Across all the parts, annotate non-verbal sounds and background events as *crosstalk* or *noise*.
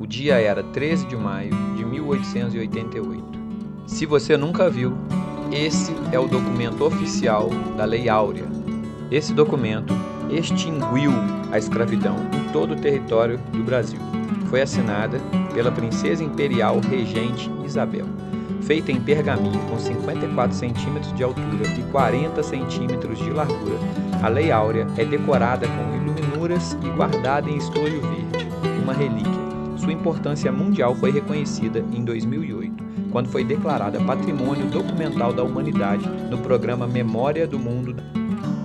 O dia era 13 de maio de 1888. Se você nunca viu, esse é o documento oficial da Lei Áurea. Esse documento extinguiu a escravidão em todo o território do Brasil. Foi assinada pela princesa imperial regente Isabel, feita em pergaminho com 54 centímetros de altura e 40 centímetros de largura. A Lei Áurea é decorada com iluminuras e guardada em estojo verde, uma relíquia sua importância mundial foi reconhecida em 2008, quando foi declarada Patrimônio Documental da Humanidade no programa Memória do Mundo.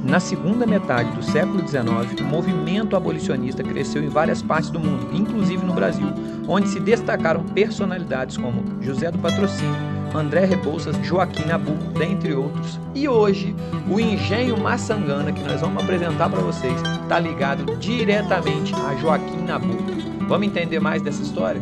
Na segunda metade do século XIX, o movimento abolicionista cresceu em várias partes do mundo, inclusive no Brasil, onde se destacaram personalidades como José do Patrocínio, André Rebouças, Joaquim Nabuco, dentre outros. E hoje, o engenho Massangana, que nós vamos apresentar para vocês está ligado diretamente a Joaquim Nabuco. Vamos entender mais dessa história?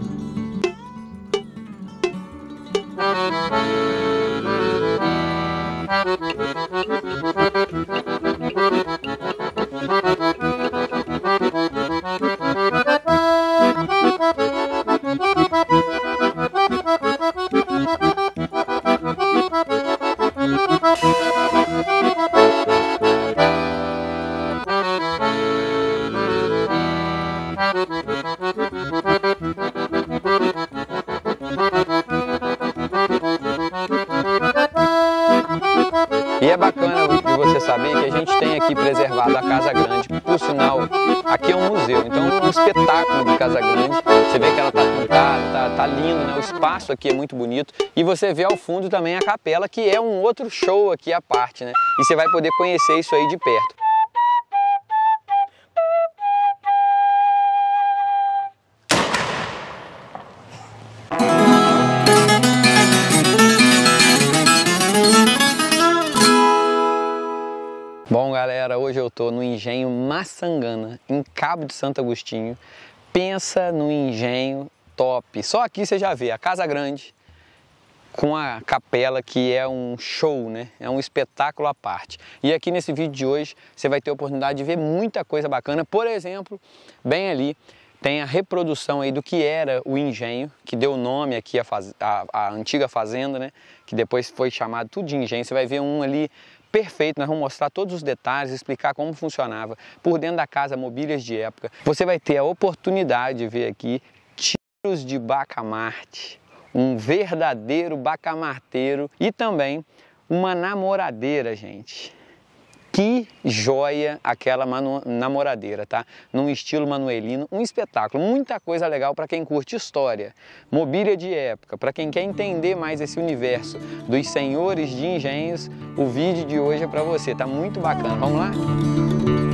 espetáculo de Casa Grande. Você vê que ela está pintada, tá, tá, tá, tá lindo, né? O espaço aqui é muito bonito. E você vê ao fundo também a capela, que é um outro show aqui à parte, né? E você vai poder conhecer isso aí de perto. Thank Bom, galera, hoje eu tô no engenho Maçangana, em Cabo de Santo Agostinho. Pensa no engenho top. Só aqui você já vê a Casa Grande com a capela que é um show, né? É um espetáculo à parte. E aqui nesse vídeo de hoje você vai ter a oportunidade de ver muita coisa bacana. Por exemplo, bem ali tem a reprodução aí do que era o engenho, que deu nome aqui à, faz... à antiga fazenda, né? Que depois foi chamado tudo de engenho. Você vai ver um ali perfeito. Nós vamos mostrar todos os detalhes, explicar como funcionava por dentro da casa, mobílias de época. Você vai ter a oportunidade de ver aqui tiros de bacamarte, um verdadeiro bacamarteiro e também uma namoradeira, gente que joia aquela namoradeira, tá? Num estilo manuelino, um espetáculo, muita coisa legal para quem curte história, mobília de época, para quem quer entender mais esse universo dos senhores de engenhos, o vídeo de hoje é para você, tá muito bacana. Vamos lá?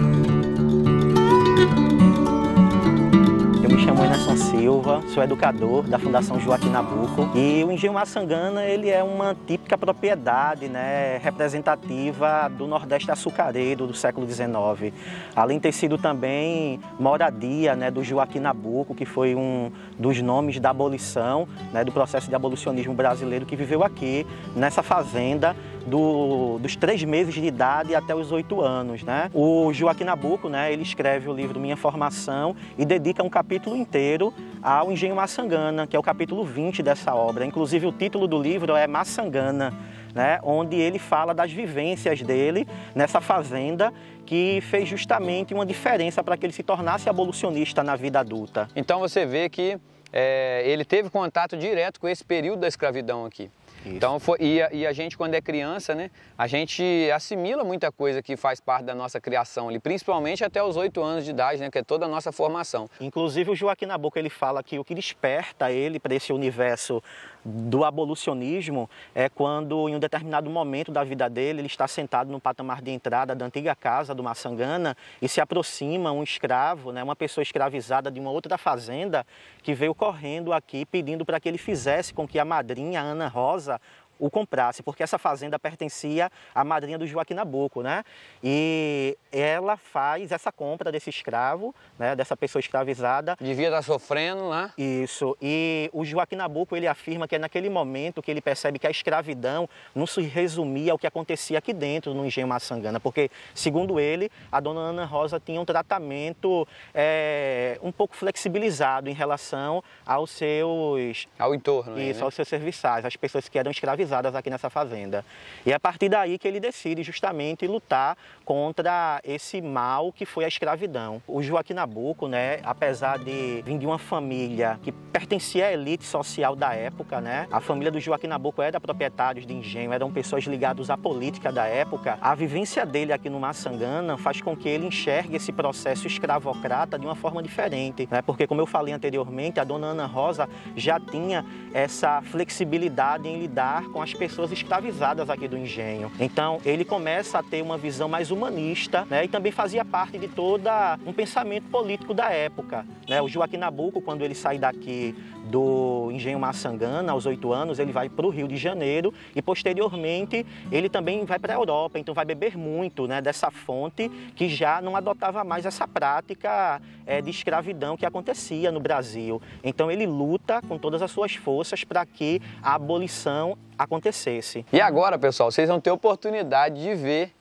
chamo Enerson Silva, sou educador da Fundação Joaquim Nabuco e o Engenho Maçangana ele é uma típica propriedade né, representativa do Nordeste açucareiro do século XIX. Além de ter sido também moradia né, do Joaquim Nabuco, que foi um dos nomes da abolição, né, do processo de abolicionismo brasileiro que viveu aqui nessa fazenda do, dos três meses de idade até os oito anos. Né? O Joaquim Nabuco né, ele escreve o livro Minha Formação e dedica um capítulo inteiro ao engenho Maçangana, que é o capítulo 20 dessa obra. Inclusive, o título do livro é Maçangana. Né, onde ele fala das vivências dele nessa fazenda que fez justamente uma diferença para que ele se tornasse abolicionista na vida adulta. Então você vê que é, ele teve contato direto com esse período da escravidão aqui. Isso. Então, foi, e, a, e, a, gente, quando é criança, né, a gente assimila muita coisa que faz parte da nossa criação ali, principalmente até os oito anos de idade, né, que é toda a nossa formação. Inclusive, o Joaquim Nabuco, ele fala que o que desperta ele para esse universo do abolicionismo é quando, em um determinado momento da vida dele, ele está sentado no patamar de entrada da antiga casa do Maçangana e se aproxima um escravo, né, uma pessoa escravizada de uma outra fazenda, que veio correndo aqui pedindo para que ele fizesse com que a madrinha, Ana Rosa, o comprasse, porque essa fazenda pertencia à madrinha do Joaquim Nabuco, né? E ela faz essa compra desse escravo, né, dessa pessoa escravizada. Devia estar tá sofrendo, né? Isso. E o Joaquim Nabuco, ele afirma que é naquele momento que ele percebe que a escravidão não se resumia ao que acontecia aqui dentro no engenho Maçangana, porque, segundo ele, a dona Ana Rosa tinha um tratamento é, um pouco flexibilizado em relação aos seus... Ao entorno, né? Isso, aí, né? aos seus serviçais, às pessoas que eram escravizadas realizadas aqui nessa fazenda. E é a partir daí que ele decide justamente lutar contra esse mal que foi a escravidão. O Joaquim Nabuco, né, apesar de vir de uma família que pertencia à elite social da época, né, a família do Joaquim Nabuco era é proprietários de engenho, eram pessoas ligadas à política da época, a vivência dele aqui no Massangana faz com que ele enxergue esse processo escravocrata de uma forma diferente, né, porque como eu falei anteriormente, a dona Ana Rosa já tinha essa flexibilidade em lidar com com as pessoas escravizadas aqui do engenho. Então, ele começa a ter uma visão mais humanista né, e também fazia parte de todo um pensamento político da época. Né? O Joaquim Nabuco, quando ele sai daqui do engenho Maçangana, aos oito anos, ele vai para o Rio de Janeiro e, posteriormente, ele também vai para a Europa. Então, vai beber muito né, dessa fonte que já não adotava mais essa prática é, de escravidão que acontecia no Brasil. Então, ele luta com todas as suas forças para que a abolição acontecesse. E agora, pessoal, vocês vão ter oportunidade de ver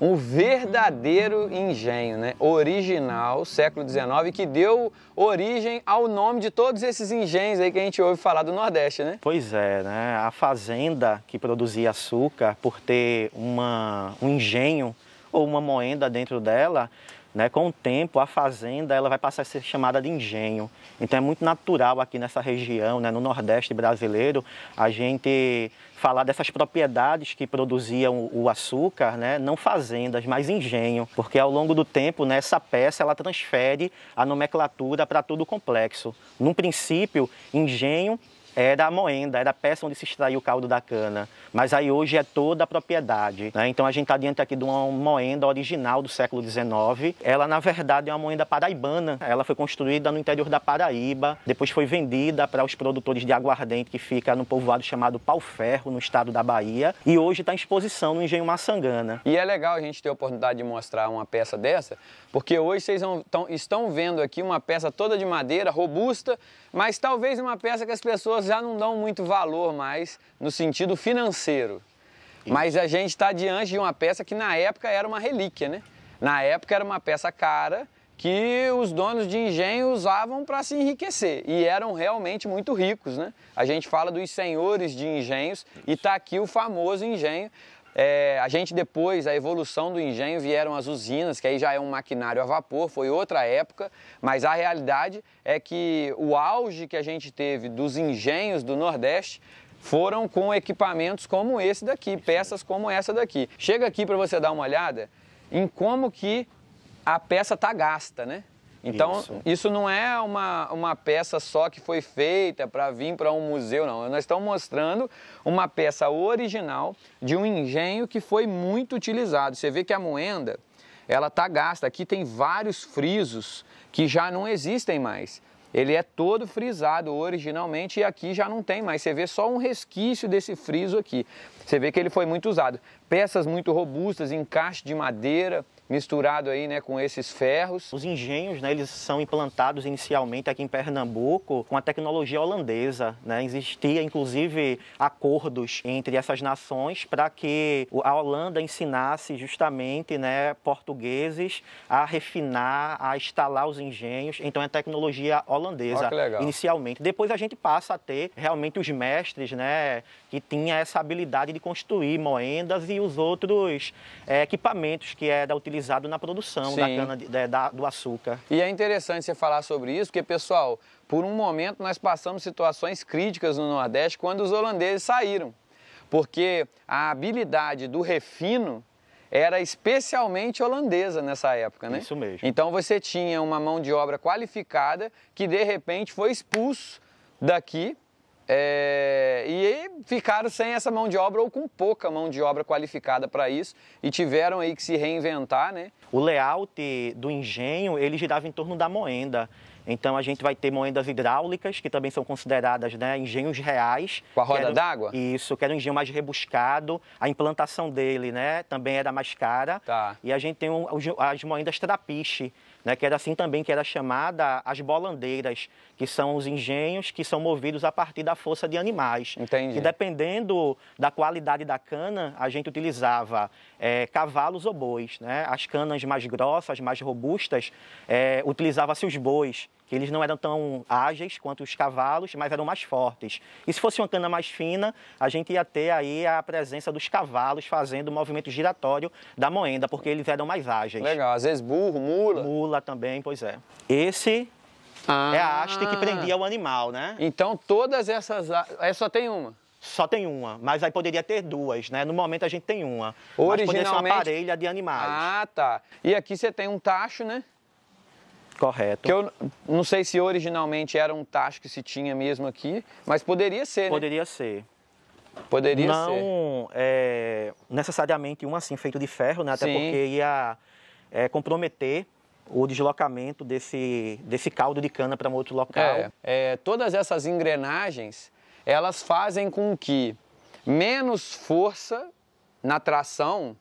um verdadeiro engenho, né? original, século XIX, que deu origem ao nome de todos esses engenhos aí que a gente ouve falar do Nordeste, né? Pois é, né? A fazenda que produzia açúcar, por ter uma, um engenho ou uma moenda dentro dela, né? Com o tempo, a fazenda ela vai passar a ser chamada de engenho. Então é muito natural aqui nessa região, né, no Nordeste brasileiro, a gente falar dessas propriedades que produziam o açúcar, né, não fazendas, mas engenho, porque ao longo do tempo né, essa peça ela transfere a nomenclatura para todo o complexo. Num princípio, engenho era é a moenda, era é a peça onde se extraía o caldo da cana. Mas aí hoje é toda a propriedade. Né? Então a gente está diante aqui de uma moenda original do século XIX. Ela, na verdade, é uma moenda paraibana. Ela foi construída no interior da Paraíba, depois foi vendida para os produtores de aguardente que fica no povoado chamado Pau Ferro, no estado da Bahia. E hoje está em exposição no Engenho Maçangana. E é legal a gente ter a oportunidade de mostrar uma peça dessa, porque hoje vocês estão vendo aqui uma peça toda de madeira, robusta, mas talvez uma peça que as pessoas já não dão muito valor mais no sentido financeiro. Mas a gente está diante de uma peça que na época era uma relíquia, né? Na época era uma peça cara que os donos de engenho usavam para se enriquecer e eram realmente muito ricos, né? A gente fala dos senhores de engenhos e está aqui o famoso engenho é, a gente depois, a evolução do engenho, vieram as usinas, que aí já é um maquinário a vapor, foi outra época, mas a realidade é que o auge que a gente teve dos engenhos do Nordeste foram com equipamentos como esse daqui, peças como essa daqui. Chega aqui para você dar uma olhada em como que a peça tá gasta, né? Então, isso. isso, não é uma, uma peça só que foi feita para vir para um museu, não. Nós estamos mostrando uma peça original de um engenho que foi muito utilizado. Você vê que a moenda, ela está gasta. Aqui tem vários frisos que já não existem mais. Ele é todo frisado originalmente e aqui já não tem mais. Você vê só um resquício desse friso aqui. Você vê que ele foi muito usado. Peças muito robustas, encaixe de madeira misturado aí, né, com esses ferros. Os engenhos, né, eles são implantados inicialmente aqui em Pernambuco com a tecnologia holandesa, né? Existia inclusive acordos entre essas nações para que a Holanda ensinasse justamente, né, portugueses a refinar, a instalar os engenhos. Então é tecnologia holandesa inicialmente. Depois a gente passa a ter realmente os mestres, né, que tinha essa habilidade de de construir moendas e os outros é, equipamentos que era é utilizado na produção Sim. da cana de, de, da, do açúcar. E é interessante você falar sobre isso, porque, pessoal, por um momento nós passamos situações críticas no Nordeste quando os holandeses saíram, porque a habilidade do refino era especialmente holandesa nessa época, né? Isso mesmo. Então você tinha uma mão de obra qualificada que de repente foi expulso daqui é, e ficaram sem essa mão de obra ou com pouca mão de obra qualificada para isso e tiveram aí que se reinventar, né? O layout do engenho, ele girava em torno da moenda. Então a gente vai ter moendas hidráulicas, que também são consideradas né, engenhos reais. Com a roda d'água? Isso, que era um engenho mais rebuscado. A implantação dele né, também era mais cara. Tá. E a gente tem um, as moendas trapiche, né, que era assim também, que era chamada as bolandeiras, que são os engenhos que são movidos a partir da força de animais. Entendi. E dependendo da qualidade da cana, a gente utilizava é, cavalos ou bois. Né? As canas mais grossas, mais robustas, é, utilizava-se os bois que eles não eram tão ágeis quanto os cavalos, mas eram mais fortes. E se fosse uma cana mais fina, a gente ia ter aí a presença dos cavalos fazendo o movimento giratório da moenda, porque eles eram mais ágeis. Legal, às vezes burro, mula. Mula também, pois é. Esse ah. É a haste que prendia o animal, né? Então todas essas. É só tem uma? Só tem uma, mas aí poderia ter duas, né? No momento a gente tem uma. Originalmente... Mas poderia ser uma parelha de animais. Ah, tá. E aqui você tem um tacho, né? Correto. Que eu não sei se originalmente era um tacho que se tinha mesmo aqui, mas poderia ser, né? Poderia né? ser. Poderia não, ser. Não é, necessariamente um assim feito de ferro, né? Até Sim. porque ia é, comprometer o deslocamento desse, desse caldo de cana para um outro local. É, é, todas essas engrenagens, elas fazem com que menos força na tração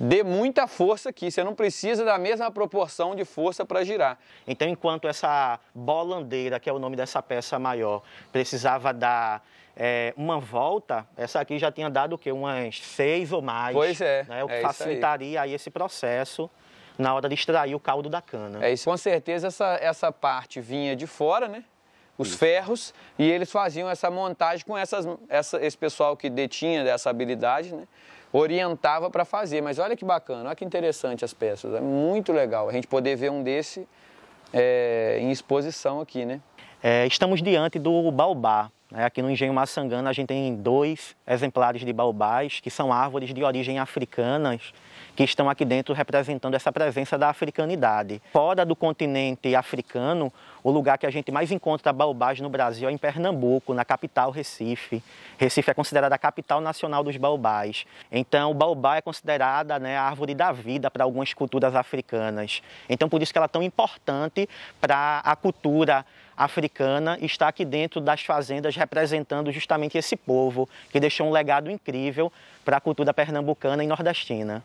dê muita força aqui. Você não precisa da mesma proporção de força para girar. Então, enquanto essa bolandeira, que é o nome dessa peça maior, precisava dar é, uma volta, essa aqui já tinha dado o quê? Umas seis ou mais. Pois é. Né? O que é facilitaria aí. aí esse processo na hora de extrair o caldo da cana. É isso, com certeza essa, essa parte vinha de fora, né? Os isso. ferros, e eles faziam essa montagem com essas, essa, esse pessoal que detinha dessa habilidade, né? Orientava para fazer. Mas olha que bacana, olha que interessante as peças. É muito legal a gente poder ver um desse é, em exposição aqui, né? É, estamos diante do baobá. Né? Aqui no Engenho Maçangana a gente tem dois exemplares de baobás, que são árvores de origem africanas, que estão aqui dentro representando essa presença da africanidade. Fora do continente africano, o lugar que a gente mais encontra baobás no Brasil é em Pernambuco, na capital Recife. Recife é considerada a capital nacional dos baobás. Então, o baobá é considerada né, a árvore da vida para algumas culturas africanas. Então, por isso que ela é tão importante para a cultura africana está aqui dentro das fazendas representando justamente esse povo que deixou um legado incrível para a cultura pernambucana e nordestina.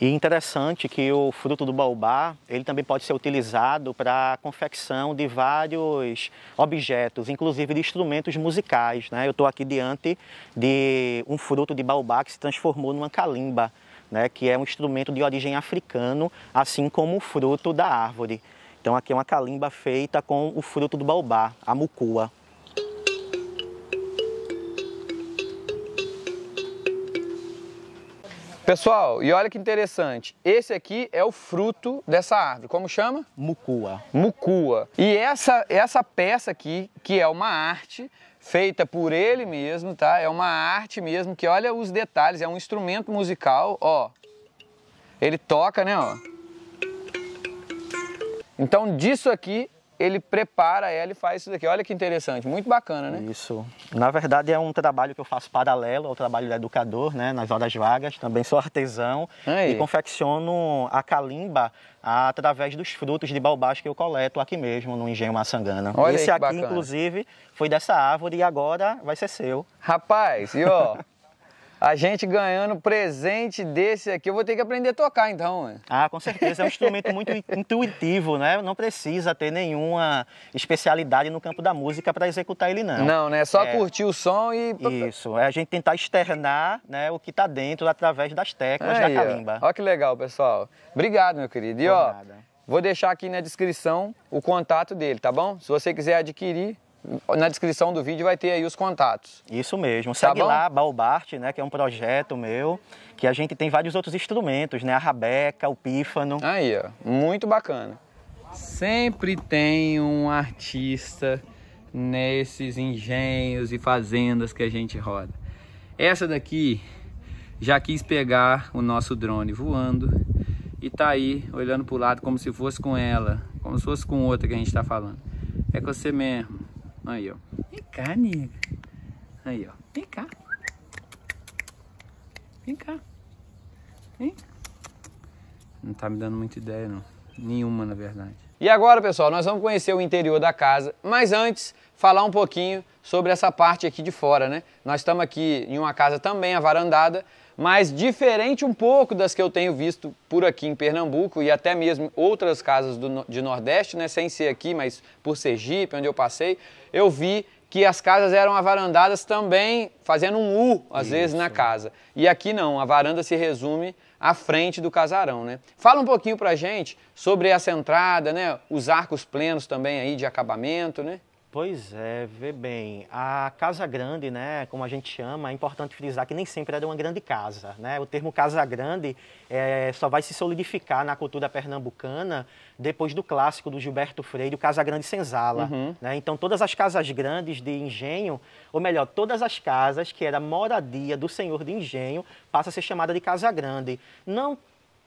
E interessante que o fruto do baobá, ele também pode ser utilizado para a confecção de vários objetos, inclusive de instrumentos musicais. Né? Eu estou aqui diante de um fruto de baobá que se transformou numa calimba, né? que é um instrumento de origem africano, assim como o fruto da árvore. Então aqui é uma calimba feita com o fruto do baobá, a mucua. Pessoal, e olha que interessante. Esse aqui é o fruto dessa árvore. Como chama? Mucua. Mucua. E essa, essa peça aqui, que é uma arte feita por ele mesmo, tá? É uma arte mesmo que olha os detalhes, é um instrumento musical, ó. Ele toca, né, ó. Então, disso aqui, ele prepara ela e faz isso daqui. Olha que interessante, muito bacana, né? Isso. Na verdade, é um trabalho que eu faço paralelo ao trabalho do educador, né? Nas horas vagas, também sou artesão Aí. e confecciono a calimba através dos frutos de baobás que eu coleto aqui mesmo no Engenho Maçangana. Olha Esse aqui, bacana. inclusive, foi dessa árvore e agora vai ser seu. Rapaz, e ó... *laughs* A gente ganhando presente desse aqui, eu vou ter que aprender a tocar então. Ah, com certeza. É um instrumento muito *laughs* intuitivo, né? Não precisa ter nenhuma especialidade no campo da música para executar ele, não. Não, né? É só é... curtir o som e. Isso. É a gente tentar externar né, o que está dentro através das teclas da calimba. Olha que legal, pessoal. Obrigado, meu querido. E ó, vou deixar aqui na descrição o contato dele, tá bom? Se você quiser adquirir, na descrição do vídeo vai ter aí os contatos. Isso mesmo. Tá Segue tá lá Balbart, né, que é um projeto meu, que a gente tem vários outros instrumentos, né, a rabeca, o pífano. Aí, ó, muito bacana. Sempre tem um artista nesses engenhos e fazendas que a gente roda. Essa daqui já quis pegar o nosso drone voando e tá aí olhando pro lado como se fosse com ela, como se fosse com outra que a gente tá falando. É com você mesmo. Aí, ó. Vem cá, nega. Aí, ó. Vem cá. Vem cá. Vem. Não tá me dando muita ideia, não. Nenhuma, na verdade. E agora, pessoal, nós vamos conhecer o interior da casa, mas antes, falar um pouquinho sobre essa parte aqui de fora, né? Nós estamos aqui em uma casa também avarandada, mas diferente um pouco das que eu tenho visto por aqui em Pernambuco e até mesmo outras casas do, de Nordeste, né, sem ser aqui, mas por Sergipe, onde eu passei, eu vi que as casas eram avarandadas também, fazendo um U, às Isso. vezes, na casa. E aqui não, a varanda se resume à frente do casarão, né? Fala um pouquinho pra gente sobre essa entrada, né? Os arcos plenos também aí de acabamento, né? Pois é, vê bem, a casa grande, né, como a gente chama, é importante frisar que nem sempre é era uma grande casa, né? O termo casa grande é, só vai se solidificar na cultura pernambucana depois do clássico do Gilberto Freire, o Casa Grande Senzala, uhum. né? Então todas as casas grandes de engenho, ou melhor, todas as casas que era moradia do senhor de engenho, passa a ser chamada de casa grande. Não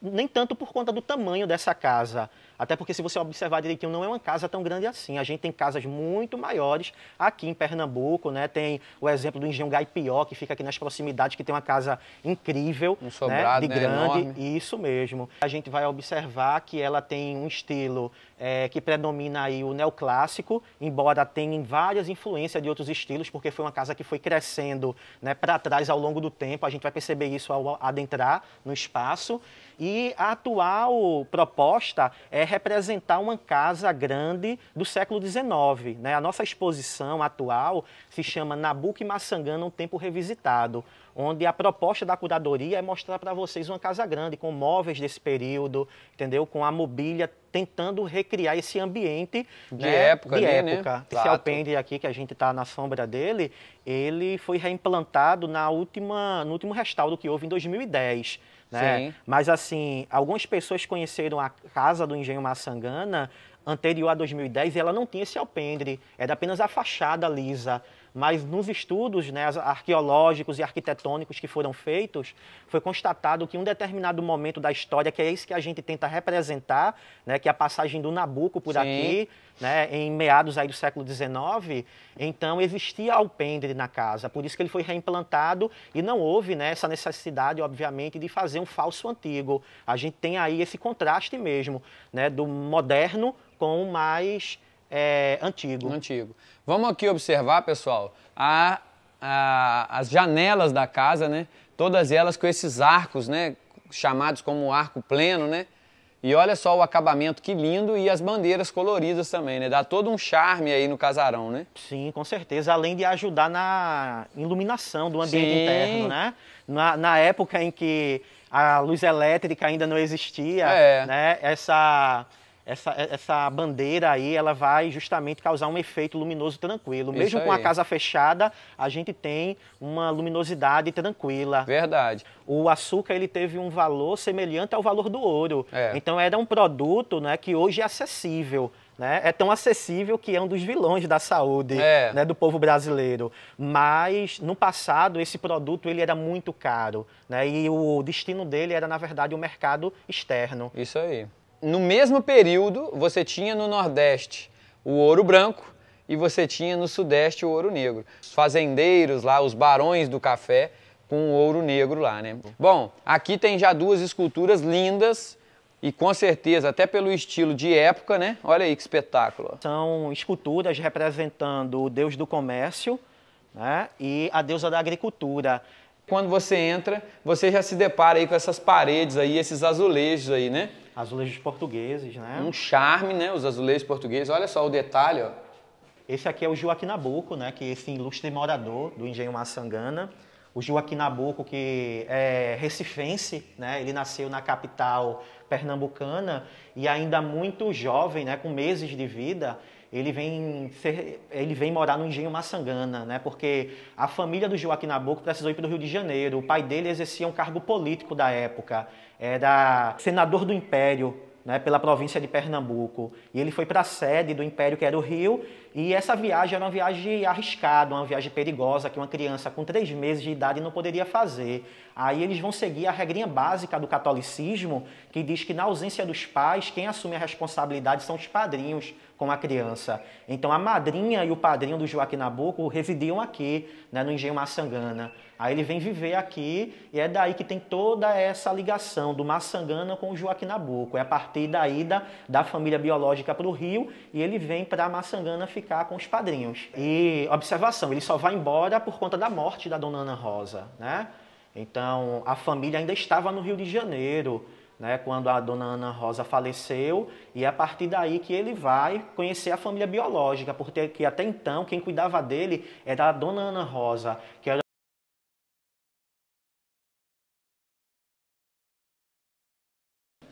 nem tanto por conta do tamanho dessa casa, até porque, se você observar direitinho, não é uma casa tão grande assim. A gente tem casas muito maiores aqui em Pernambuco, né? Tem o exemplo do Engenho Gaipió, que fica aqui nas proximidades, que tem uma casa incrível, um né? sobrado, né? de né? grande. Enorme. Isso mesmo. A gente vai observar que ela tem um estilo é, que predomina aí o neoclássico, embora tenha várias influências de outros estilos, porque foi uma casa que foi crescendo né, para trás ao longo do tempo. A gente vai perceber isso ao adentrar no espaço. E a atual proposta é representar uma casa grande do século XIX. Né? A nossa exposição atual se chama Nabuco e Maçangana, um tempo revisitado, onde a proposta da curadoria é mostrar para vocês uma casa grande, com móveis desse período, entendeu? com a mobília tentando recriar esse ambiente de né? época. De ali, né? época. Né? Esse Exato. alpendre aqui que a gente está na sombra dele, ele foi reimplantado na última, no último restauro que houve em 2010. Né? Sim. Mas assim, algumas pessoas conheceram a casa do Engenho Maçangana anterior a 2010 e ela não tinha esse alpendre, era apenas a fachada lisa mas nos estudos né, arqueológicos e arquitetônicos que foram feitos, foi constatado que um determinado momento da história, que é isso que a gente tenta representar, né, que é a passagem do Nabuco por Sim. aqui, né, em meados aí do século XIX, então existia alpendre na casa, por isso que ele foi reimplantado e não houve né, essa necessidade, obviamente, de fazer um falso antigo. A gente tem aí esse contraste mesmo né, do moderno com o mais é, antigo. Antigo. Vamos aqui observar, pessoal, a, a, as janelas da casa, né? Todas elas com esses arcos, né? Chamados como arco pleno, né? E olha só o acabamento, que lindo, e as bandeiras coloridas também, né? Dá todo um charme aí no casarão, né? Sim, com certeza, além de ajudar na iluminação do ambiente Sim. interno, né? Na, na, época em que a luz elétrica ainda não existia, é. né? Essa essa, essa bandeira aí ela vai justamente causar um efeito luminoso tranquilo. Isso Mesmo aí. com a casa fechada, a gente tem uma luminosidade tranquila. Verdade. O açúcar ele teve um valor semelhante ao valor do ouro. É. Então era um produto né, que hoje é acessível. Né? É tão acessível que é um dos vilões da saúde é. né, do povo brasileiro. Mas no passado esse produto ele era muito caro, né? E o destino dele era na verdade o mercado externo. Isso aí no mesmo período, você tinha no Nordeste o ouro branco e você tinha no Sudeste o ouro negro. Os fazendeiros lá, os barões do café com o ouro negro lá, né? Bom, aqui tem já duas esculturas lindas e com certeza, até pelo estilo de época, né? Olha aí que espetáculo. São esculturas representando o deus do comércio né? e a deusa da agricultura. Quando você entra, você já se depara aí com essas paredes aí, esses azulejos aí, né? Azulejos portugueses, né? Um charme, né? Os azulejos portugueses. Olha só o detalhe, ó. Esse aqui é o Joaquim Nabuco, né? Que é esse ilustre morador do Engenho Maçangana. O Joaquim Nabuco, que é recifense, né? Ele nasceu na capital pernambucana e ainda muito jovem, né? Com meses de vida, ele vem, ser, ele vem morar no Engenho Maçangana, né? porque a família do Joaquim Nabuco precisou ir para o Rio de Janeiro. O pai dele exercia um cargo político da época, era senador do Império. Né, pela província de Pernambuco. E ele foi para a sede do Império, que era o Rio, e essa viagem era uma viagem arriscada, uma viagem perigosa, que uma criança com três meses de idade não poderia fazer. Aí eles vão seguir a regrinha básica do catolicismo, que diz que na ausência dos pais, quem assume a responsabilidade são os padrinhos, com a criança. Então a madrinha e o padrinho do Joaquim Nabuco residiam aqui, né, no Engenho Maçangana. Aí ele vem viver aqui e é daí que tem toda essa ligação do Maçangana com o Joaquim Nabuco. É a partir da ida da família biológica para o Rio e ele vem para Maçangana ficar com os padrinhos. E observação, ele só vai embora por conta da morte da dona Ana Rosa, né? Então a família ainda estava no Rio de Janeiro né, quando a dona Ana Rosa faleceu, e é a partir daí que ele vai conhecer a família biológica, porque até então quem cuidava dele era a dona Ana Rosa, que era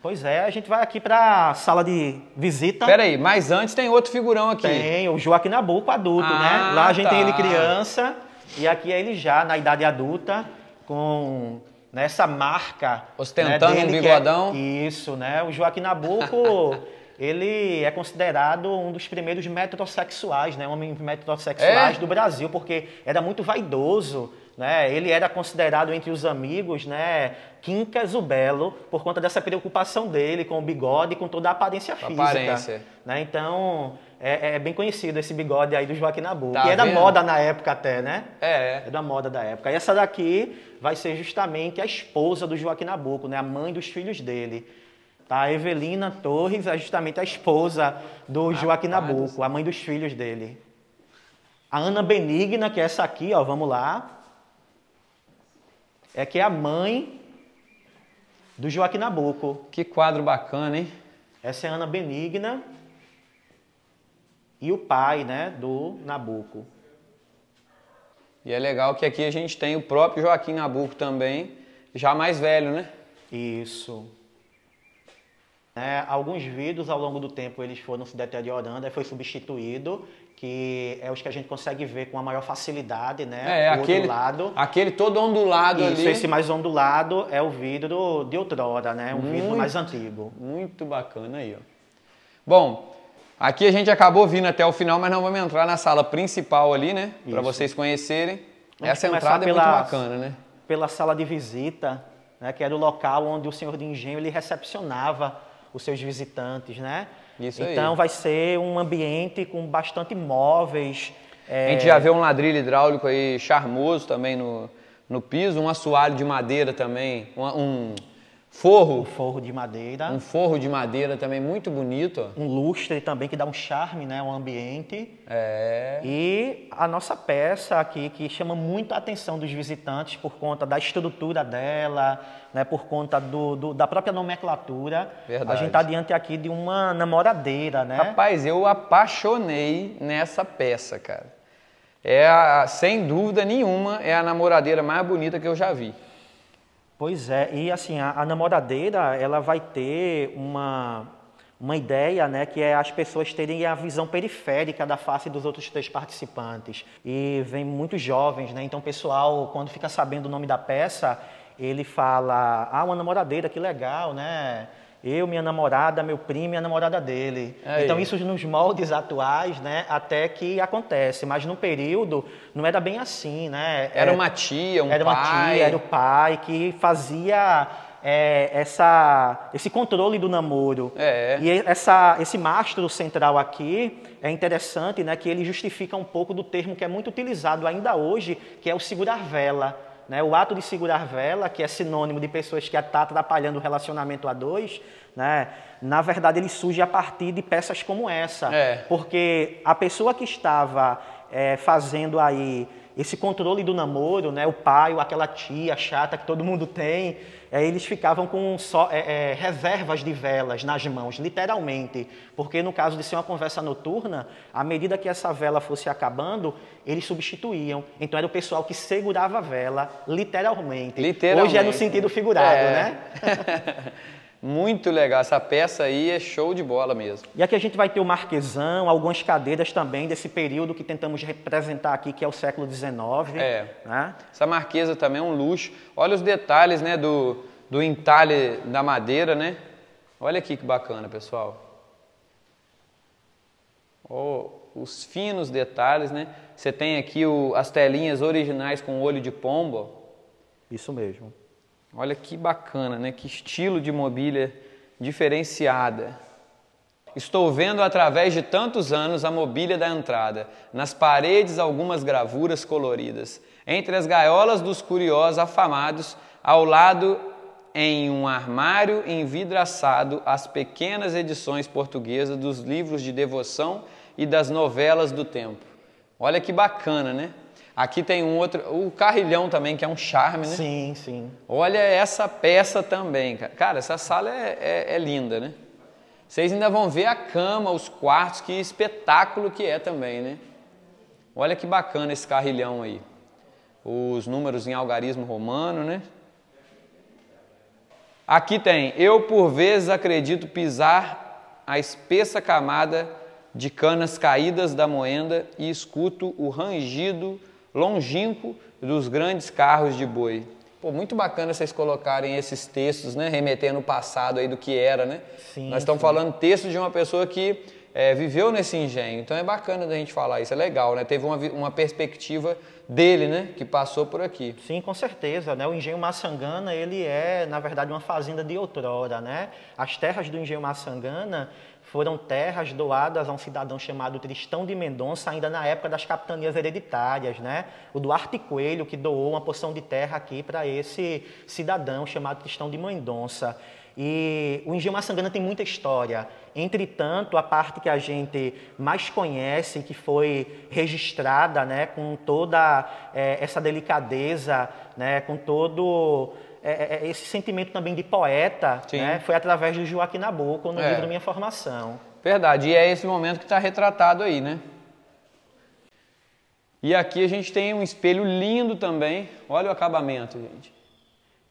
Pois é, a gente vai aqui para a sala de visita. Peraí, mas antes tem outro figurão aqui. Tem, o Joaquim Nabuco adulto, né? ah, né? Lá a gente tá. tem ele tá. criança e aqui é ele já na idade adulta, com né, essa marca. Ostentando né, um é bigodão. É, isso, né? O Joaquim Nabuco. *laughs* ele é considerado um dos primeiros metrosexuais, né? Homem metrosexuais é. do Brasil, porque era muito vaidoso, né? Ele era considerado entre os amigos, né? Quincas o Belo, por conta dessa preocupação dele com o bigode, e com toda a aparência a física. Aparência. Né? Então, é, é, bem conhecido esse bigode aí do Joaquim Nabuco. Tá e é da moda na época até, né? É. É da moda da época. E essa daqui vai ser justamente a esposa do Joaquim Nabuco, né? A mãe dos filhos dele. Tá? A Evelina Torres é justamente a esposa do Joaquim ah, Nabuco, a mãe dos filhos dele. A Ana Benigna, que é essa aqui, ó, vamos lá. É que é a mãe do Joaquim Nabuco. Que quadro bacana, hein? Essa é Ana Benigna e o pai, né, do Nabuco. E é legal que aqui a gente tem o próprio Joaquim Nabuco também, já mais velho, né? Isso. É, alguns vidros ao longo do tempo eles foram se deteriorando, aí foi substituído que é os que a gente consegue ver com a maior facilidade, né? É, o aquele, lado. aquele todo ondulado Isso, ali. esse mais ondulado é o vidro de outrora, né? Um muito, vidro mais antigo. Muito bacana aí, ó. Bom, aqui a gente acabou vindo até o final, mas não vamos entrar na sala principal ali, né? Para vocês conhecerem. Vamos Essa entrada pela, é muito bacana, né? Pela sala de visita, né? Que era é o local onde o senhor de engenho ele recepcionava os seus visitantes, né? Isso então aí. vai ser um ambiente com bastante móveis. É... A gente já vê um ladrilho hidráulico aí charmoso também no, no piso, um assoalho de madeira também, um, um Forro. Um forro de madeira. Um forro de madeira também muito bonito. Um lustre também que dá um charme né, ao ambiente. É. E a nossa peça aqui que chama muito a atenção dos visitantes por conta da estrutura dela, né, por conta do, do da própria nomenclatura. Verdade. A gente está diante aqui de uma namoradeira, né? Rapaz, eu apaixonei nessa peça, cara. É, a, sem dúvida nenhuma, é a namoradeira mais bonita que eu já vi. Pois é, e assim, a, a, namoradeira, ela vai ter uma, uma ideia, né, que é as pessoas terem a visão periférica da face dos outros três participantes. E vem muitos jovens, né, então o pessoal, quando fica sabendo o nome da peça, ele fala, ah, uma namoradeira, que legal, né, eu, minha namorada, meu primo e a namorada dele. Aí. Então, isso nos moldes atuais, né, até que acontece. Mas no período, não era bem assim, né? Era, é, uma tia, um era pai. Era uma tia, era o pai que fazia é, essa, esse controle do namoro. É. E essa, esse mastro central aqui é interessante, né, que ele justifica um pouco do termo que é muito utilizado ainda hoje, que é o segurar vela. Né? O ato de segurar vela, que é sinônimo de pessoas que está atrapalhando o relacionamento a dois, né? na verdade ele surge a partir de peças como essa. É. Porque a pessoa que estava é, fazendo aí esse controle do namoro, né, o pai aquela tia chata que todo mundo tem, é, eles ficavam com só, é, é, reservas de velas nas mãos, literalmente, porque no caso de ser uma conversa noturna, à medida que essa vela fosse acabando, eles substituíam. Então era o pessoal que segurava a vela, literalmente. literalmente. Hoje é no sentido né? figurado, é. né? *laughs* Muito legal, essa peça aí é show de bola mesmo. E aqui a gente vai ter o marquesão, algumas cadeiras também desse período que tentamos representar aqui, que é o século XIX. É. Né? Essa marquesa também é um luxo. Olha os detalhes né, do, do entalhe da madeira, né? Olha aqui que bacana, pessoal. Oh, os finos detalhes, né? Você tem aqui o, as telinhas originais com olho de pombo. Isso mesmo. Olha que bacana, né? Que estilo de mobília diferenciada. Estou vendo através de tantos anos a mobília da entrada, nas paredes algumas gravuras coloridas, entre as gaiolas dos curiosos afamados, ao lado em um armário envidraçado as pequenas edições portuguesas dos livros de devoção e das novelas do tempo. Olha que bacana, né? Aqui tem um outro, o carrilhão também, que é um charme, né? Sim, sim. Olha essa peça também, cara. Cara, essa sala é, é, é linda, né? Vocês ainda vão ver a cama, os quartos, que espetáculo que é também, né? Olha que bacana esse carrilhão aí. Os números em algarismo romano, né? Aqui tem, eu por vezes acredito pisar a espessa camada de canas caídas da moenda e escuto o rangido longínquo dos grandes carros de boi. Pô, muito bacana vocês colocarem esses textos, né, remetendo o passado aí do que era, né? Sim, Nós estamos falando texto de uma pessoa que é, viveu nesse engenho, então é bacana da gente falar isso, é legal, né? Teve uma, uma perspectiva dele, né, que passou por aqui. Sim, com certeza, né? O engenho Maçangana, ele é, na verdade, uma fazenda de outrora, né? As terras do engenho Maçangana, foram terras doadas a um cidadão chamado Tristão de Mendonça, ainda na época das capitanias hereditárias, né? O Duarte Coelho, que doou uma porção de terra aqui para esse cidadão chamado Tristão de Mendonça. E o Engenho Maçangana tem muita história. Entretanto, a parte que a gente mais conhece, que foi registrada né, com toda é, essa delicadeza, né, com todo é, é, é esse sentimento também de poeta, né, foi através de Joaquim Nabuco no é. livro Minha Formação. Verdade, e é esse momento que está retratado aí, né? E aqui a gente tem um espelho lindo também. Olha o acabamento, gente.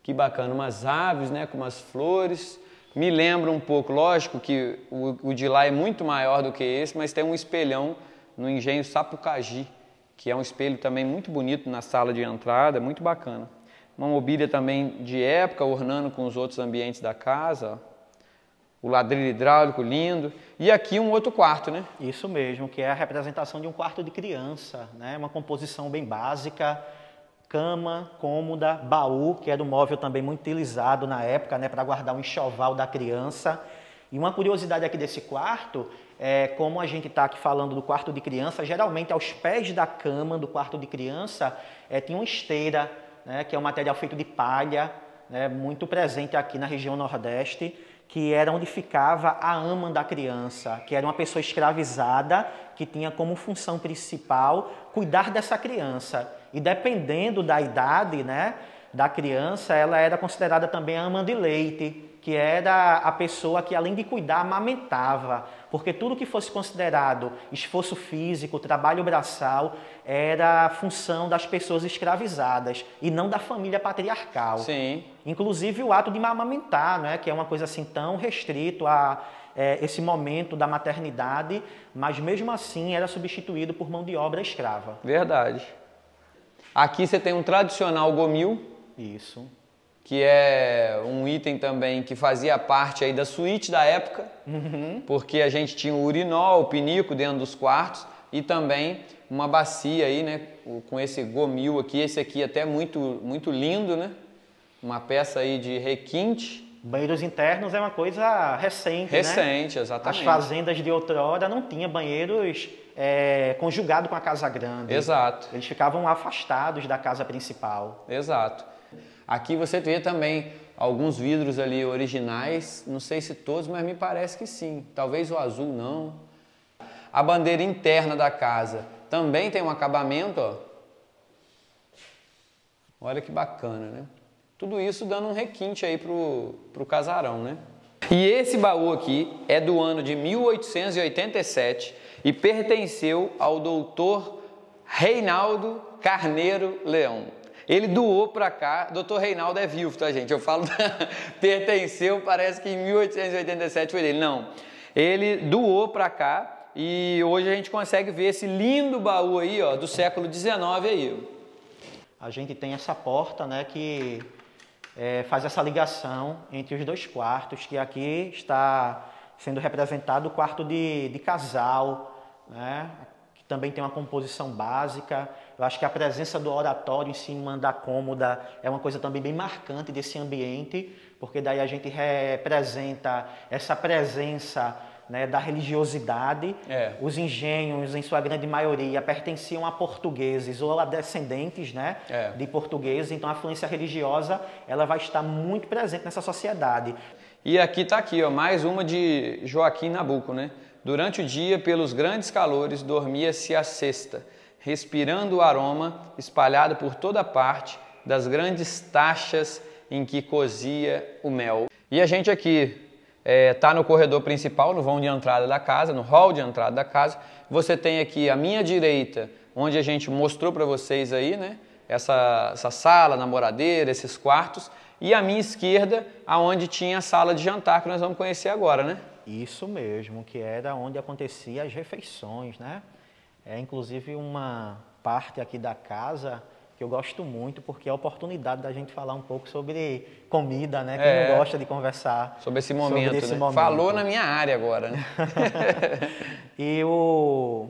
Que bacana, umas aves, né, com umas flores me lembra um pouco, lógico que o, o, de lá é muito maior do que esse, mas tem um espelhão no engenho Sapucaji, que é um espelho também muito bonito na sala de entrada, muito bacana. Uma mobília também de época, ornando com os outros ambientes da casa. O ladrilho hidráulico lindo. E aqui um outro quarto, né? Isso mesmo, que é a representação de um quarto de criança, né? Uma composição bem básica, cama, cômoda, baú, que era é um móvel também muito utilizado na época, né, para guardar o um enxoval da criança. E uma curiosidade aqui desse quarto é como a gente está aqui falando do quarto de criança, geralmente aos pés da cama do quarto de criança é, tinha uma esteira, né, que é um material feito de palha, né, muito presente aqui na região Nordeste que era onde ficava a ama da criança, que era uma pessoa escravizada que tinha como função principal cuidar dessa criança. E dependendo da idade né, da criança, ela era considerada também a ama de leite, que era a pessoa que, além de cuidar, amamentava porque tudo que fosse considerado esforço físico, trabalho braçal, era função das pessoas escravizadas e não da família patriarcal. Sim. Inclusive o ato de amamentar, né, que é uma coisa assim tão restrito a é, esse momento da maternidade, mas mesmo assim era substituído por mão de obra escrava. Verdade. Aqui você tem um tradicional gomil. Isso que é um item também que fazia parte aí da suíte da época, uhum. porque a gente tinha o urinol, o pinico dentro dos quartos e também uma bacia aí, né, com esse gomil aqui, esse aqui é até muito muito lindo, né? Uma peça aí de requinte. Banheiros internos é uma coisa recente, né? Recente, né? exatamente. As fazendas de outrora não tinham banheiros é, conjugados com a casa grande. Exato. Eles ficavam afastados da casa principal. Exato. Aqui você vê também alguns vidros ali originais, não sei se todos, mas me parece que sim. Talvez o azul não. A bandeira interna da casa também tem um acabamento, ó. Olha que bacana, né? Tudo isso dando um requinte aí pro, pro casarão, né? E esse baú aqui é do ano de 1887 e pertenceu ao doutor Reinaldo Carneiro Leão. Ele doou para cá, doutor Reinaldo é vivo, tá gente? Eu falo, *laughs* pertenceu, parece que em 1887 foi dele. Não, ele doou para cá e hoje a gente consegue ver esse lindo baú aí, ó, do século XIX aí. A gente tem essa porta, né, que é, faz essa ligação entre os dois quartos, que aqui está sendo representado o quarto de, de casal, né, que também tem uma composição básica, eu acho que a presença do oratório em cima da cômoda é uma coisa também bem marcante desse ambiente, porque daí a gente representa essa presença né, da religiosidade. É. Os engenhos, em sua grande maioria, pertenciam a portugueses ou a descendentes né, é. de portugueses. Então, a influência religiosa ela vai estar muito presente nessa sociedade. E aqui está aqui, ó, mais uma de Joaquim Nabuco, né? Durante o dia, pelos grandes calores, dormia-se a sexta respirando o aroma espalhado por toda parte das grandes taxas em que cozia o mel. E a gente aqui está é, tá no corredor principal, no vão de entrada da casa, no hall de entrada da casa. Você tem aqui à minha direita, onde a gente mostrou para vocês aí, né? Essa, essa sala, namoradeira, esses quartos. E à minha esquerda, aonde tinha a sala de jantar que nós vamos conhecer agora, né? Isso mesmo, que era onde acontecia as refeições, né? É inclusive uma parte aqui da casa que eu gosto muito porque é a oportunidade da gente falar um pouco sobre comida, né? Quem é, não gosta de conversar sobre esse momento, sobre esse né? momento. Falou na minha área agora, né? *laughs* e o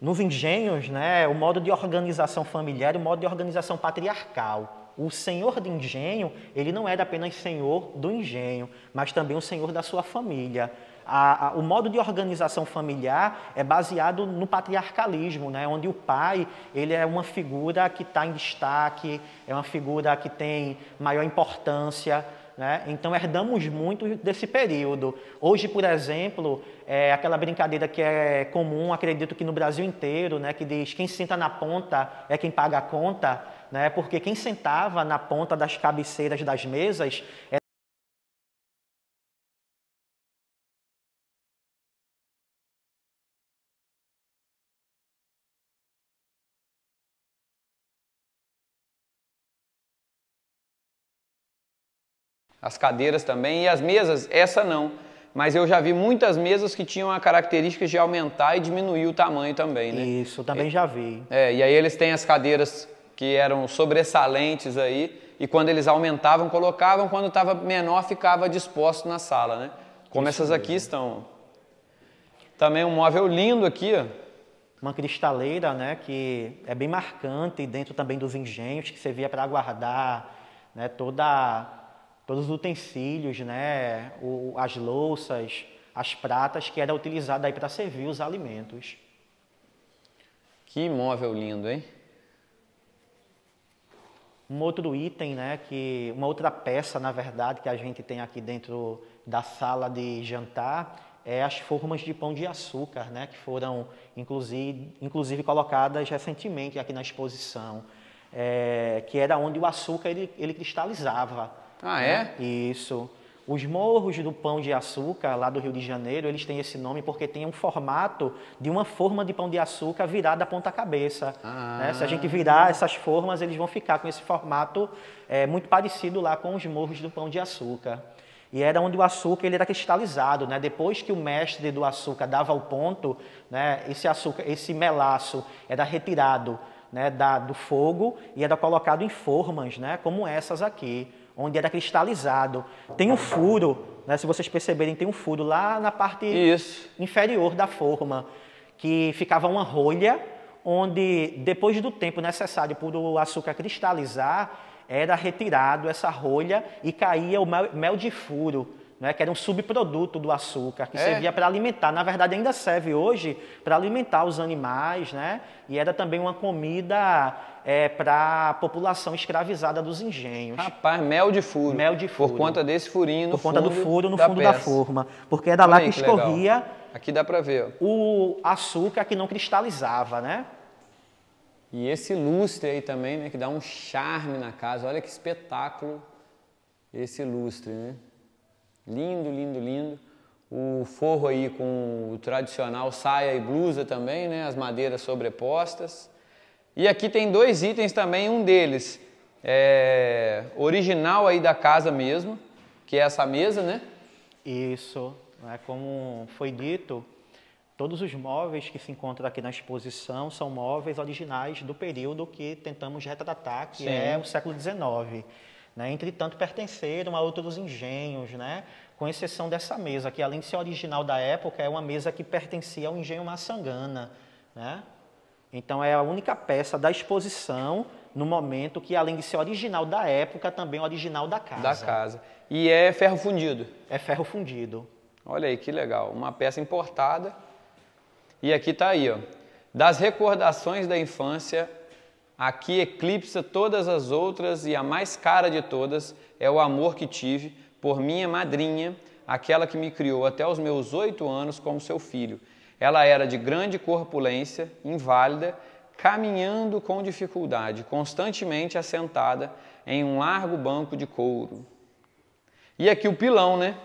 nos engenhos, né, o modo de organização familiar, o modo de organização patriarcal. O senhor de engenho, ele não era apenas senhor do engenho, mas também o senhor da sua família a, a, o modo de organização familiar é baseado no patriarcalismo, né? onde o pai ele é uma figura que está em destaque, é uma figura que tem maior importância. Né? Então, herdamos muito desse período. Hoje, por exemplo, é aquela brincadeira que é comum, acredito que no Brasil inteiro, né? que diz quem senta na ponta é quem paga a conta, né? porque quem sentava na ponta das cabeceiras das mesas as cadeiras também e as mesas, essa não. Mas eu já vi muitas mesas que tinham a característica de aumentar e diminuir o tamanho também, né? Isso, também é, já vi. É, e aí eles têm as cadeiras que eram sobressalentes aí, e quando eles aumentavam, colocavam, quando estava menor ficava disposto na sala, né? Como Isso essas mesmo. aqui estão. Também um móvel lindo aqui, ó. Uma cristaleira, né, que é bem marcante dentro também dos engenhos, que servia para guardar né, toda todos os utensílios, né, o, as louças, as pratas que era utilizada aí para servir os alimentos. Que imóvel lindo, hein? Um outro item, né, que uma outra peça, na verdade, que a gente tem aqui dentro da sala de jantar é as formas de pão de açúcar, né, que foram inclusive, inclusive colocadas recentemente aqui na exposição, é, que era onde o açúcar ele, ele cristalizava. Ah, né? é? Isso. Os morros do pão de açúcar, lá do Rio de Janeiro, eles têm esse nome porque tem um formato de uma forma de pão de açúcar virada ponta cabeça. Ah. Né? Se a gente virar ah. essas formas, eles vão ficar com esse formato é, muito parecido lá com os morros do pão de açúcar. E era onde o açúcar ele era cristalizado, né? Depois que o mestre do açúcar dava o ponto, né? Esse açúcar, esse melaço era retirado, né? Da, do fogo e era colocado em formas, né? Como essas aqui onde era cristalizado. Tem um furo, né, se vocês perceberem, tem um furo lá na parte Isso. inferior da forma, que ficava uma rolha, onde depois do tempo necessário para o açúcar cristalizar, era retirado essa rolha e caía o mel de furo né, que era um subproduto do açúcar, que é. servia para alimentar. Na verdade, ainda serve hoje para alimentar os animais, né? E era também uma comida é, para a população escravizada dos engenhos. Rapaz, mel de furo. Mel de furo. Por conta desse furinho no Por fundo conta do furo no da fundo peça. da forma. Porque era Olha lá que, que escorria... Legal. Aqui dá para ver. Ó. O açúcar que não cristalizava, né? E esse lustre aí também, né? Que dá um charme na casa. Olha que espetáculo esse lustre, né? Lindo, lindo, lindo. O forro aí com o tradicional saia e blusa também, né? As madeiras sobrepostas. E aqui tem dois itens também, um deles é original aí da casa mesmo, que é essa mesa, né? Isso, né? como foi dito, todos os móveis que se encontram aqui na exposição são móveis originais do período que tentamos retratar, que é Sim. é o século XIX. Né? Entretanto, pertenceram a outros engenhos, né? com exceção dessa mesa, que além de ser original da época, é uma mesa que pertencia ao engenho Maçangana. Né? Então, é a única peça da exposição no momento que, além de ser original da época, também é original da casa. Da casa. E é ferro fundido? É ferro fundido. Olha aí que legal, uma peça importada. E aqui está aí, ó. Das recordações da infância aqui eclipsa todas as outras e a mais cara de todas é o amor que tive por minha madrinha, aquela que me criou até os meus oito anos como seu filho. Ela era de grande corpulência, inválida, caminhando com dificuldade, constantemente assentada em um largo banco de couro. E aqui o pilão, né?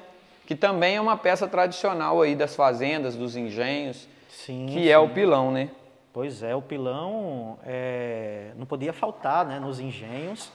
Que também é uma peça tradicional aí das fazendas, dos engenhos, sim, que sim. é o pilão, né? Pois é, o pilão é, não podia faltar né, nos engenhos,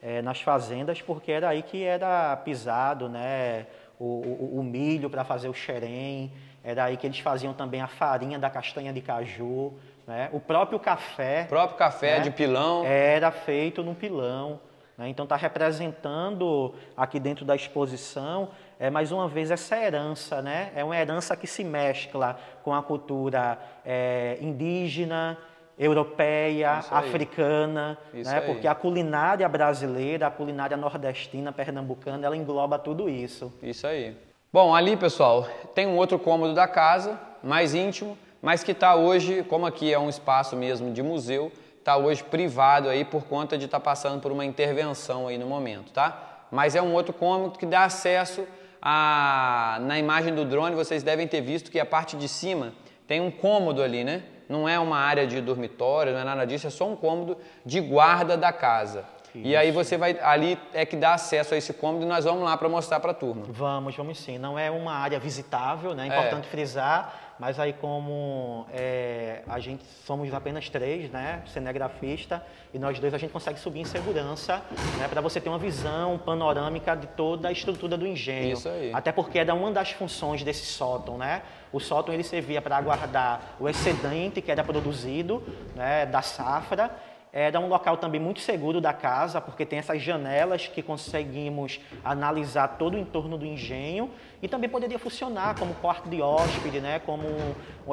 é, nas fazendas, porque era aí que era pisado né, o, o, o milho para fazer o xerém, era aí que eles faziam também a farinha da castanha de caju, né, o próprio café. O próprio café né, de pilão. Era feito no pilão. Né, então está representando aqui dentro da exposição é, mais uma vez, essa herança, né? É uma herança que se mescla com a cultura é, indígena, europeia, Isso africana, Isso né? Aí. porque a culinária brasileira, a culinária nordestina, pernambucana, ela engloba tudo isso. Isso aí. Bom, ali pessoal, tem um outro cômodo da casa, mais íntimo, mas que está hoje, como aqui é um espaço mesmo de museu, está hoje privado aí por conta de estar tá passando por uma intervenção aí no momento, tá? Mas é um outro cômodo que dá acesso a, na imagem do drone vocês devem ter visto que a parte de cima tem um cômodo ali, né? Não é uma área de dormitório, não é nada disso, é só um cômodo de guarda da casa. Isso. E aí você vai ali é que dá acesso a esse cômodo e nós vamos lá para mostrar para a turma. Vamos, vamos sim. Não é uma área visitável, né? É é. Importante é. frisar mas aí como é, a gente somos apenas três, né, cinegrafista, e nós dois a gente consegue subir em segurança, né, para você ter uma visão panorâmica de toda a estrutura do engenho. Isso aí. Até porque era é uma das funções desse sótão, né? O sótão ele servia para guardar o excedente que era produzido, né, da safra era é, dá um local também muito seguro da casa, porque tem essas janelas que conseguimos analisar todo o entorno do engenho e também poderia funcionar como quarto de hóspede, né? como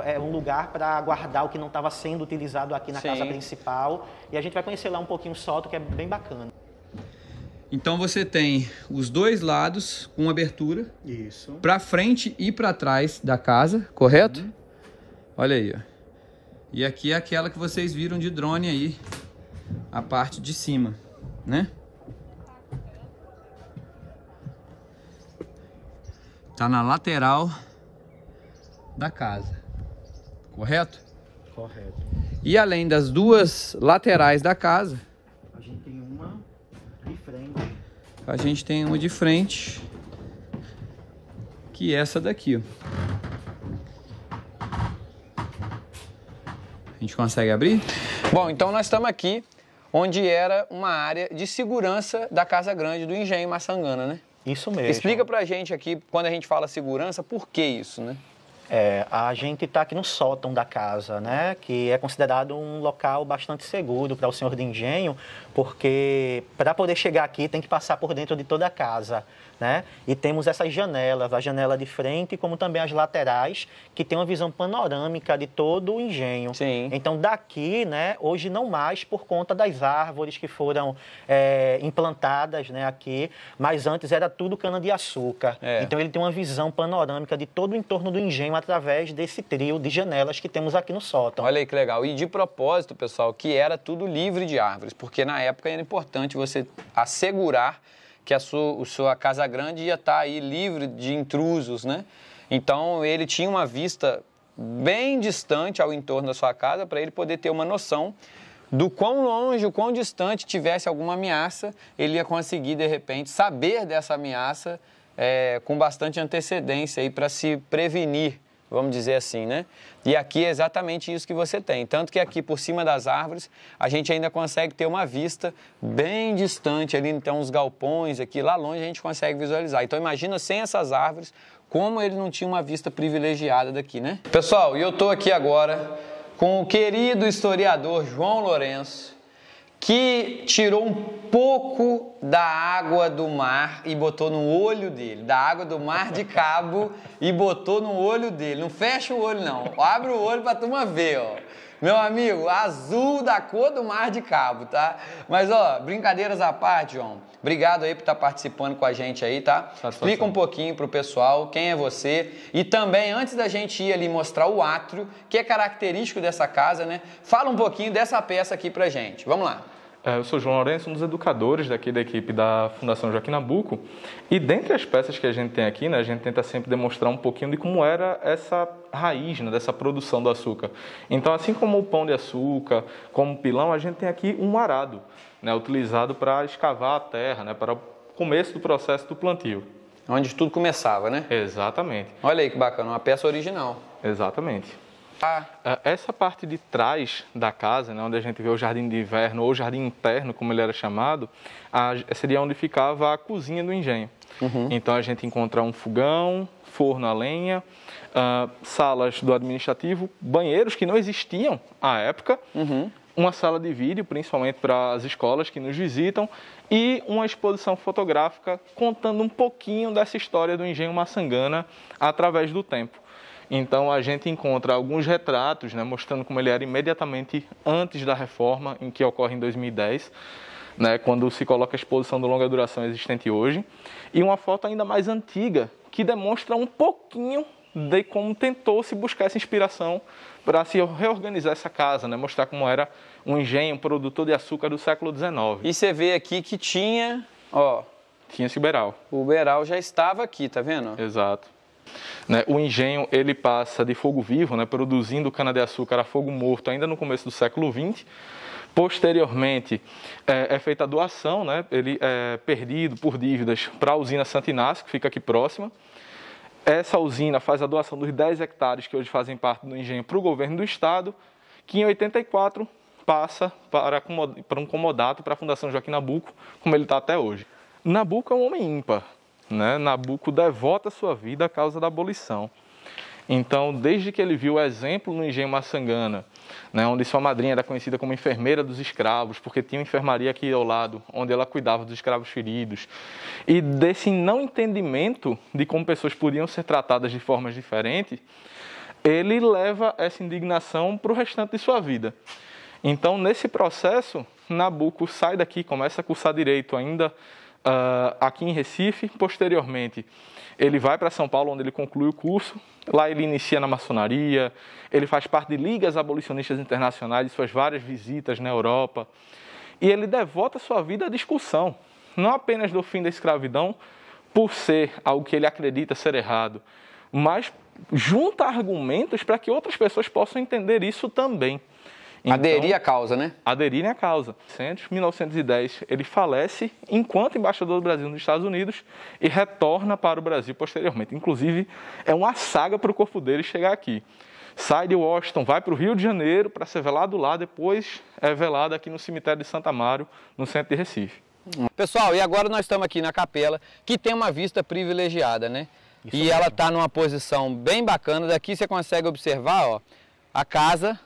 é, um lugar para guardar o que não estava sendo utilizado aqui na Sim. casa principal. E a gente vai conhecer lá um pouquinho o solto, que é bem bacana. Então você tem os dois lados com abertura. Isso. Para frente e para trás da casa, correto? Uhum. Olha aí, ó. E aqui é aquela que vocês viram de drone aí, a parte de cima, né? Tá na lateral da casa, correto? Correto. E além das duas laterais da casa, a gente tem uma de frente. A gente tem uma de frente, que é essa daqui, ó. A gente consegue abrir? Bom, então nós estamos aqui onde era uma área de segurança da Casa Grande do Engenho Maçangana, né? Isso mesmo. Explica pra gente aqui, quando a gente fala segurança, por que isso, né? É, a gente está aqui no sótão da casa, né? Que é considerado um local bastante seguro para o senhor de engenho, porque para poder chegar aqui tem que passar por dentro de toda a casa, né? E temos essas janelas, a janela de frente, como também as laterais, que tem uma visão panorâmica de todo o engenho. Sim. Então daqui, né? Hoje não mais por conta das árvores que foram é, implantadas, né? Aqui, mas antes era tudo cana de açúcar. É. Então ele tem uma visão panorâmica de todo o entorno do engenho através desse trio de janelas que temos aqui no sótão. Olha aí que legal. E de propósito, pessoal, que era tudo livre de árvores, porque na época era importante você assegurar que a sua, a sua casa grande ia estar tá aí livre de intrusos, né? Então ele tinha uma vista bem distante ao entorno da sua casa para ele poder ter uma noção do quão longe, o quão distante tivesse alguma ameaça, ele ia conseguir de repente saber dessa ameaça é, com bastante antecedência aí para se prevenir vamos dizer assim, né? E aqui é exatamente isso que você tem. Tanto que aqui por cima das árvores a gente ainda consegue ter uma vista bem distante ali, então os galpões aqui lá longe a gente consegue visualizar. Então imagina sem essas árvores como ele não tinha uma vista privilegiada daqui, né? Pessoal, e eu estou aqui agora com o querido historiador João Lourenço, que tirou um pouco da água do mar e botou no olho dele, da água do mar de Cabo e botou no olho dele. Não fecha o olho não, abre o olho para tu turma ver, ó. Meu amigo, azul da cor do mar de Cabo, tá? Mas ó, brincadeiras à parte, João. Obrigado aí por estar tá participando com a gente aí, tá? Explica um pouquinho pro pessoal quem é você e também antes da gente ir ali mostrar o átrio, que é característico dessa casa, né? Fala um pouquinho dessa peça aqui pra gente. Vamos lá. É, eu sou João Lourenço, um dos educadores daqui da equipe da Fundação Joaquim Nabuco. E dentre as peças que a gente tem aqui, né, a gente tenta sempre demonstrar um pouquinho de como era essa raiz né, dessa produção do açúcar. Então, assim como o pão de açúcar, como o pilão, a gente tem aqui um arado, né, utilizado para escavar a terra, né, para o começo do processo do plantio. Onde tudo começava, né? Exatamente. Olha aí que bacana, uma peça original. Exatamente. É, essa parte de trás da casa, né, onde a gente vê o jardim de inverno ou o jardim interno, como ele era chamado, a, seria onde ficava a cozinha do engenho. Uhum. Então a gente encontra um fogão, forno a lenha, uh, salas do administrativo, banheiros que não existiam à época, uhum. uma sala de vídeo, principalmente para as escolas que nos visitam, e uma exposição fotográfica contando um pouquinho dessa história do engenho Maçangana através do tempo. Então a gente encontra alguns retratos né, mostrando como ele era imediatamente antes da reforma, em que ocorre em 2010. Né, quando se coloca a exposição de longa duração existente hoje, e uma foto ainda mais antiga, que demonstra um pouquinho de como tentou se buscar essa inspiração para se reorganizar essa casa, né, mostrar como era um engenho, um produtor de açúcar do século XIX. E você vê aqui que tinha, ó... Tinha esse beral. O beral já estava aqui, tá vendo? Exato. Né? O engenho ele passa de fogo vivo, né, produzindo cana-de-açúcar a fogo morto ainda no começo do século XX. Posteriormente, é, é feita a doação, né, ele é perdido por dívidas para a usina Santinás, que fica aqui próxima. Essa usina faz a doação dos 10 hectares que hoje fazem parte do engenho para o governo do estado, que em 84 passa para, para um comodato, para a Fundação Joaquim Nabuco, como ele está até hoje. Nabuco é um homem ímpar, né? Nabuco devota sua vida à causa da abolição. Então, desde que ele viu o exemplo no engenho Massangana, né, onde sua madrinha era conhecida como enfermeira dos escravos, porque tinha uma enfermaria aqui ao lado, onde ela cuidava dos escravos feridos, e desse não entendimento de como pessoas podiam ser tratadas de formas diferentes, ele leva essa indignação para o restante de sua vida. Então, nesse processo, Nabuco sai daqui, começa a cursar direito ainda uh, aqui em Recife. Posteriormente, ele vai para São Paulo, onde ele conclui o curso. Lá ele inicia na maçonaria, ele faz parte de ligas abolicionistas internacionais, suas várias visitas na Europa. E ele devota sua vida à discussão, não apenas do fim da escravidão, por ser algo que ele acredita ser errado, mas junta argumentos para que outras pessoas possam entender isso também. Então, aderir à causa, né? Aderirem né, à causa. Em 1910, ele falece enquanto embaixador do Brasil nos Estados Unidos e retorna para o Brasil posteriormente. Inclusive, é uma saga para o corpo dele chegar aqui. Sai de Washington, vai para o Rio de Janeiro para ser velado lá, depois é velado aqui no cemitério de Santa Mário, no centro de Recife. Pessoal, e agora nós estamos aqui na capela, que tem uma vista privilegiada, né? Isso e mesmo. ela está numa posição bem bacana. Daqui você consegue observar ó, a casa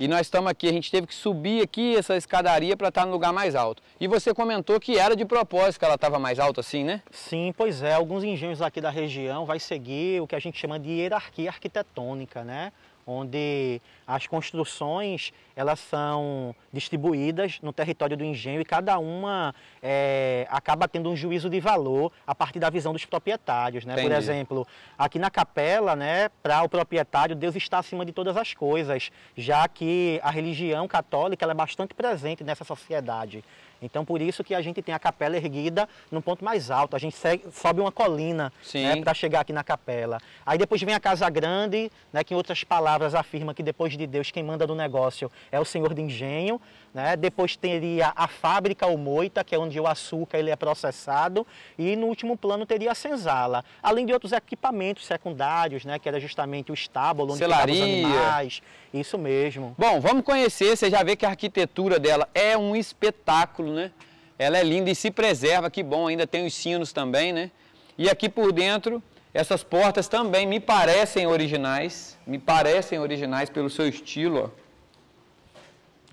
e nós estamos aqui, a gente teve que subir aqui essa escadaria para estar tá no lugar mais alto. E você comentou que era de propósito que ela estava mais alta assim, né? Sim, pois é. Alguns engenhos aqui da região vai seguir o que a gente chama de hierarquia arquitetônica, né? Onde as construções elas são distribuídas no território do engenho e cada uma é, acaba tendo um juízo de valor a partir da visão dos proprietários. Né? Por exemplo, aqui na capela, né, para o proprietário, Deus está acima de todas as coisas, já que a religião católica é bastante presente nessa sociedade. Então, por isso que a gente tem a capela erguida num ponto mais alto. A gente segue, sobe uma colina né, para chegar aqui na capela. Aí depois vem a Casa Grande, né, que em outras palavras afirma que depois de Deus, quem manda do negócio é o senhor de engenho, né? depois teria a fábrica o moita, que é onde o açúcar ele é processado, e no último plano teria a senzala, além de outros equipamentos secundários, né? que era justamente o estábulo, onde Selaria. os animais, isso mesmo. Bom, vamos conhecer, você já vê que a arquitetura dela é um espetáculo, né? Ela é linda e se preserva, que bom, ainda tem os sinos também, né? E aqui por dentro, essas portas também me parecem originais, me parecem originais pelo seu estilo, ó.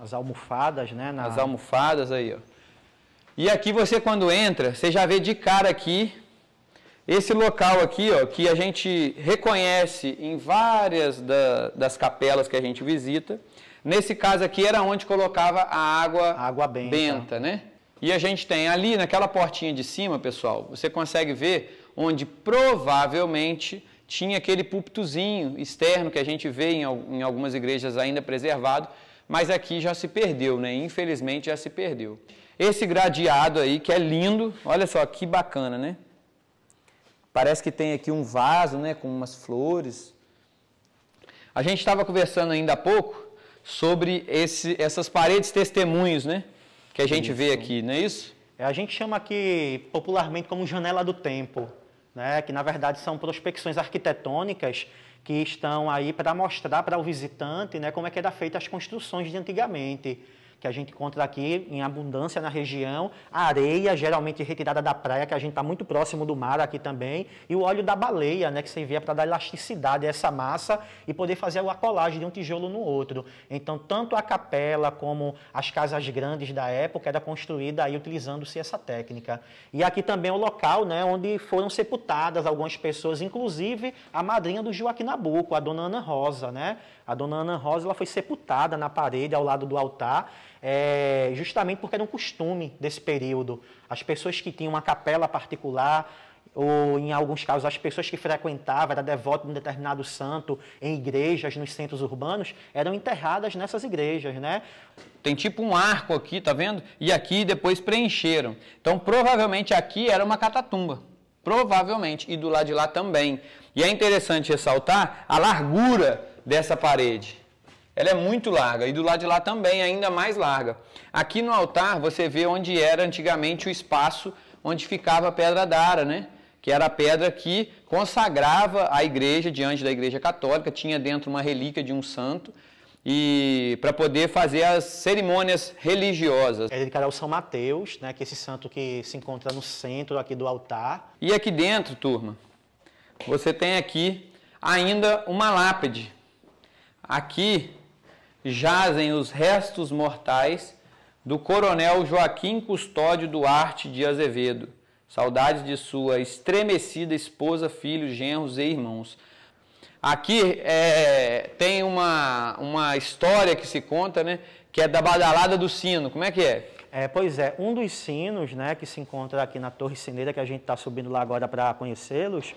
As almofadas, né? Na... As almofadas aí, ó. E aqui você quando entra, você já vê de cara aqui esse local aqui, ó, que a gente reconhece em várias da, das capelas que a gente visita. Nesse caso aqui era onde colocava a água, a água benta. benta, né? E a gente tem ali naquela portinha de cima, pessoal, você consegue ver onde provavelmente tinha aquele púlpitozinho externo que a gente vê em, em algumas igrejas ainda preservado, mas aqui já se perdeu, né? Infelizmente já se perdeu. Esse gradeado aí que é lindo, olha só que bacana, né? Parece que tem aqui um vaso, né, com umas flores. A gente estava conversando ainda há pouco sobre esse, essas paredes testemunhos, né, que a gente isso. vê aqui, não é isso? É, a gente chama aqui popularmente como janela do tempo, né, que na verdade são prospecções arquitetônicas que estão aí para mostrar para o visitante né, como é que era feita as construções de antigamente que a gente encontra aqui em abundância na região, a areia, geralmente retirada da praia, que a gente está muito próximo do mar aqui também, e o óleo da baleia, né, que servia para dar elasticidade a essa massa e poder fazer a colagem de um tijolo no outro. Então, tanto a capela como as casas grandes da época era construída aí utilizando-se essa técnica. E aqui também é o local né, onde foram sepultadas algumas pessoas, inclusive a madrinha do Joaquim Nabuco, a dona Ana Rosa. Né? A dona Ana Rosa ela foi sepultada na parede ao lado do altar é, justamente porque era um costume desse período. As pessoas que tinham uma capela particular, ou em alguns casos as pessoas que frequentavam, era devoto de um determinado santo em igrejas, nos centros urbanos, eram enterradas nessas igrejas, né? Tem tipo um arco aqui, tá vendo? E aqui depois preencheram. Então provavelmente aqui era uma catatumba. Provavelmente. E do lado de lá também. E é interessante ressaltar a largura dessa parede. Ela é muito larga e do lado de lá também ainda mais larga. Aqui no altar você vê onde era antigamente o espaço onde ficava a pedra d'ara, né? Que era a pedra que consagrava a igreja diante da igreja católica, tinha dentro uma relíquia de um santo e para poder fazer as cerimônias religiosas. É dedicado ao São Mateus, né, que é esse santo que se encontra no centro aqui do altar. E aqui dentro, turma, você tem aqui ainda uma lápide. Aqui jazem os restos mortais do coronel Joaquim Custódio Duarte de Azevedo, saudades de sua estremecida esposa, filhos, genros e irmãos. Aqui é, tem uma, uma história que se conta, né, que é da badalada do sino. Como é que é? É, pois é, um dos sinos né, que se encontra aqui na Torre Sineira, que a gente está subindo lá agora para conhecê-los,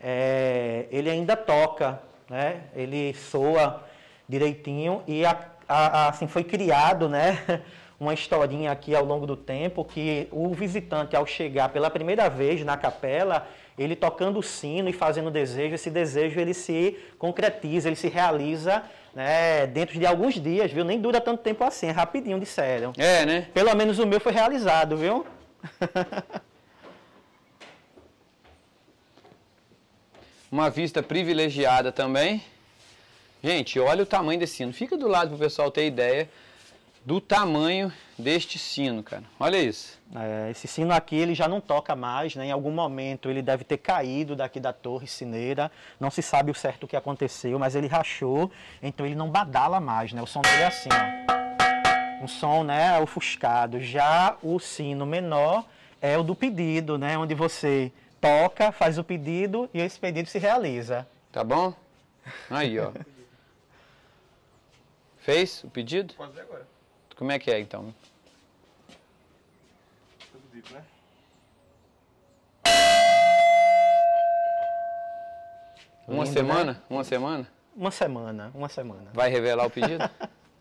é, ele ainda toca, né? ele soa direitinho e a, a, assim foi criado, né? *laughs* Uma historinha aqui ao longo do tempo que o visitante ao chegar pela primeira vez na capela, ele tocando o sino e fazendo desejo, esse desejo ele se concretiza, ele se realiza né, dentro de alguns dias, viu? Nem dura tanto tempo assim, é rapidinho, disseram. É, né? Pelo menos o meu foi realizado, viu? *laughs* Uma vista privilegiada também. Gente, olha o tamanho desse sino. Fica do lado para o pessoal ter ideia do tamanho deste sino, cara. Olha isso. É, esse sino aqui ele já não toca mais, né? Em algum momento ele deve ter caído daqui da torre sineira. Não se sabe o certo o que aconteceu, mas ele rachou, então ele não badala mais, né? O som dele é assim, ó. Um som, né, ofuscado. Já o sino menor é o do pedido, né? Onde você toca, faz o pedido e esse pedido se realiza. Tá bom? Aí, ó. Fez o pedido? Posso ver agora. Como é que é então? né? Uma Lindo, né? semana? Né? Uma semana? Uma semana, uma semana. Vai revelar o pedido? *laughs*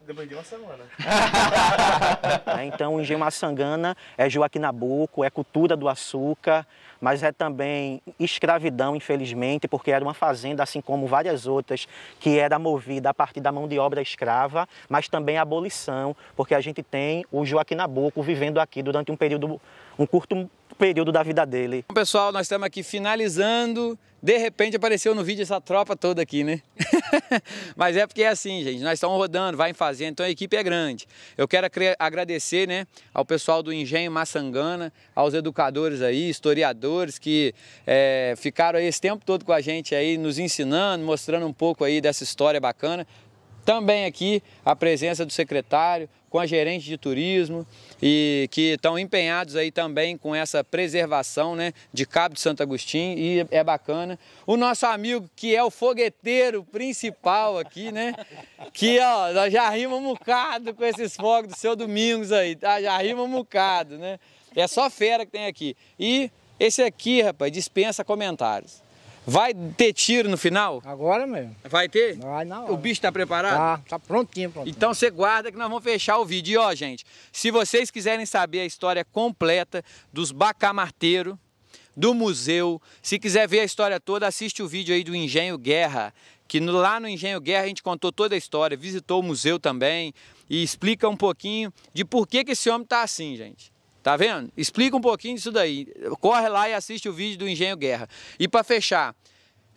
Depois de uma semana. *laughs* É, então, Engenho Maçangana é Joaquim Nabuco, é cultura do açúcar, mas é também escravidão, infelizmente, porque era uma fazenda, assim como várias outras, que era movida a partir da mão de obra escrava, mas também abolição, porque a gente tem o Joaquim Nabuco vivendo aqui durante um período, um curto período da vida dele. Pessoal, nós estamos aqui finalizando. De repente apareceu no vídeo essa tropa toda aqui, né? *laughs* Mas é porque é assim, gente. Nós estamos rodando, vai em fazenda, então a equipe é grande. Eu quero agradecer, né, ao pessoal do Engenho Maçangana, aos educadores aí, historiadores que é, ficaram esse tempo todo com a gente aí, nos ensinando, mostrando um pouco aí dessa história bacana. Também aqui a presença do secretário, com a gerente de turismo, e que estão empenhados aí também com essa preservação né, de Cabo de Santo Agostinho e é bacana. O nosso amigo que é o fogueteiro principal aqui, né? Que ó, nós já rima um bocado com esses fogos do seu Domingos aí, tá? Já rima um bocado, né? É só fera que tem aqui. E esse aqui, rapaz, dispensa comentários. Vai ter tiro no final? Agora mesmo. Vai ter? Vai na hora. O bicho tá preparado? Tá, tá prontinho, prontinho. Então você guarda que nós vamos fechar o vídeo. E ó, gente, se vocês quiserem saber a história completa dos bacamarteiro, do museu, se quiser ver a história toda, assiste o vídeo aí do Engenho Guerra, que lá no Engenho Guerra a gente contou toda a história, visitou o museu também e explica um pouquinho de por que, que esse homem tá assim, gente. Tá vendo? Explica um pouquinho disso daí. Corre lá e assiste o vídeo do Engenho Guerra. E para fechar,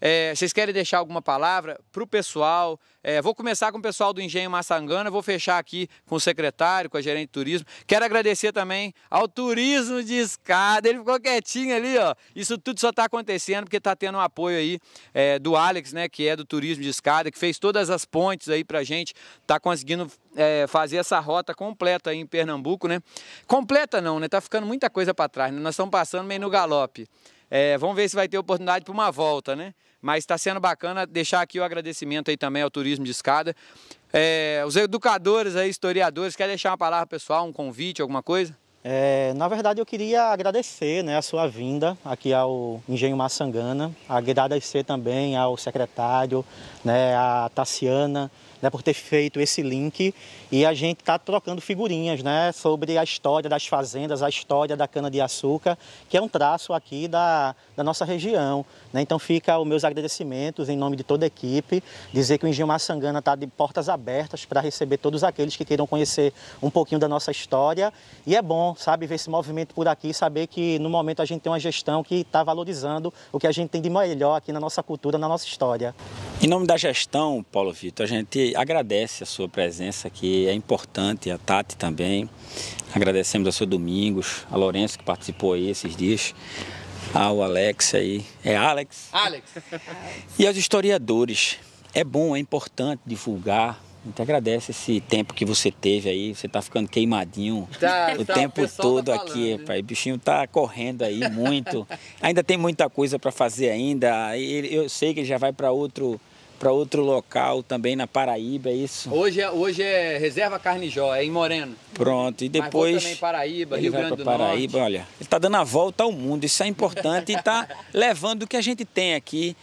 é, vocês querem deixar alguma palavra para o pessoal? É, vou começar com o pessoal do Engenho Massangana, vou fechar aqui com o secretário, com a gerente de turismo. Quero agradecer também ao Turismo de Escada, ele ficou quietinho ali, ó. Isso tudo só está acontecendo porque está tendo um apoio aí é, do Alex, né, que é do Turismo de Escada, que fez todas as pontes aí para gente, está conseguindo é, fazer essa rota completa aí em Pernambuco, né? Completa não, né? está ficando muita coisa para trás, né? nós estamos passando meio no galope. É, vamos ver se vai ter oportunidade para uma volta, né? Mas está sendo bacana deixar aqui o agradecimento aí também ao Turismo de Escada. É, os educadores aí, historiadores, quer deixar uma palavra pessoal, um convite, alguma coisa? É, na verdade, eu queria agradecer né, a sua vinda aqui ao Engenho Maçangana, agradecer também ao secretário, né, a Tassiana, né, por ter feito esse link. E a gente está trocando figurinhas né, sobre a história das fazendas, a história da cana-de-açúcar, que é um traço aqui da, da nossa região. Né? Então fica os meus agradecimentos em nome de toda a equipe, dizer que o Engenho Maçangana está de portas abertas para receber todos aqueles que queiram conhecer um pouquinho da nossa história. E é bom, sabe, ver esse movimento por aqui, saber que no momento a gente tem uma gestão que está valorizando o que a gente tem de melhor aqui na nossa cultura, na nossa história. Em nome da gestão, Paulo Vitor, a gente agradece a sua presença aqui, é importante, a Tati também. Agradecemos ao seu Domingos, a Lourenço que participou aí esses dias, ao Alex aí. É Alex? Alex! e aos historiadores. É bom, é importante divulgar. A gente agradece esse tempo que você teve aí. Você tá ficando queimadinho tá, o tá, tempo o tá todo tá falando, aqui, pai. O bichinho tá correndo aí muito. ainda tem muita coisa para fazer ainda. Eu sei que ele já vai para outro para outro local também na Paraíba, é isso? Hoje é, hoje é Reserva Carnijó, é em Moreno. Pronto, e depois. Também Paraíba, ele Rio vai Grande Paraíba, Norte. olha. Ele está dando a volta ao mundo, isso é importante e está *laughs* levando o que a gente tem aqui